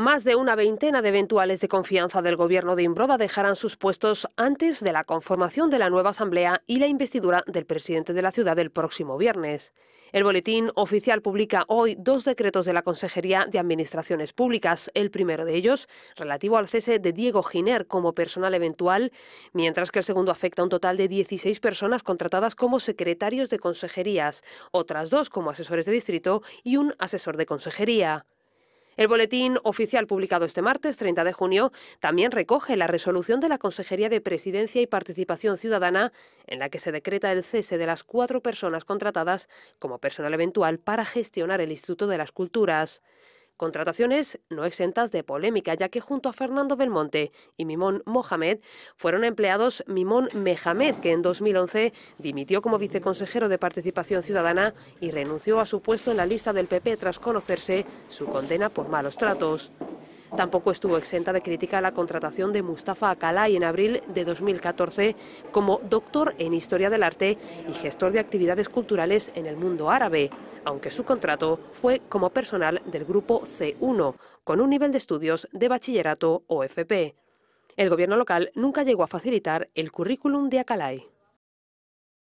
Más de una veintena de eventuales de confianza del gobierno de Imbroda dejarán sus puestos antes de la conformación de la nueva asamblea y la investidura del presidente de la ciudad el próximo viernes. El boletín oficial publica hoy dos decretos de la Consejería de Administraciones Públicas, el primero de ellos relativo al cese de Diego Giner como personal eventual, mientras que el segundo afecta a un total de 16 personas contratadas como secretarios de consejerías, otras dos como asesores de distrito y un asesor de consejería. El boletín oficial publicado este martes 30 de junio también recoge la resolución de la Consejería de Presidencia y Participación Ciudadana en la que se decreta el cese de las cuatro personas contratadas como personal eventual para gestionar el Instituto de las Culturas. Contrataciones no exentas de polémica, ya que junto a Fernando Belmonte y Mimón Mohamed fueron empleados Mimón Mehamed, que en 2011 dimitió como viceconsejero de Participación Ciudadana y renunció a su puesto en la lista del PP tras conocerse su condena por malos tratos. Tampoco estuvo exenta de crítica la contratación de Mustafa Akalay en abril de 2014 como doctor en Historia del Arte y gestor de actividades culturales en el mundo árabe, aunque su contrato fue como personal del grupo C1, con un nivel de estudios de bachillerato o FP. El gobierno local nunca llegó a facilitar el currículum de Akalay.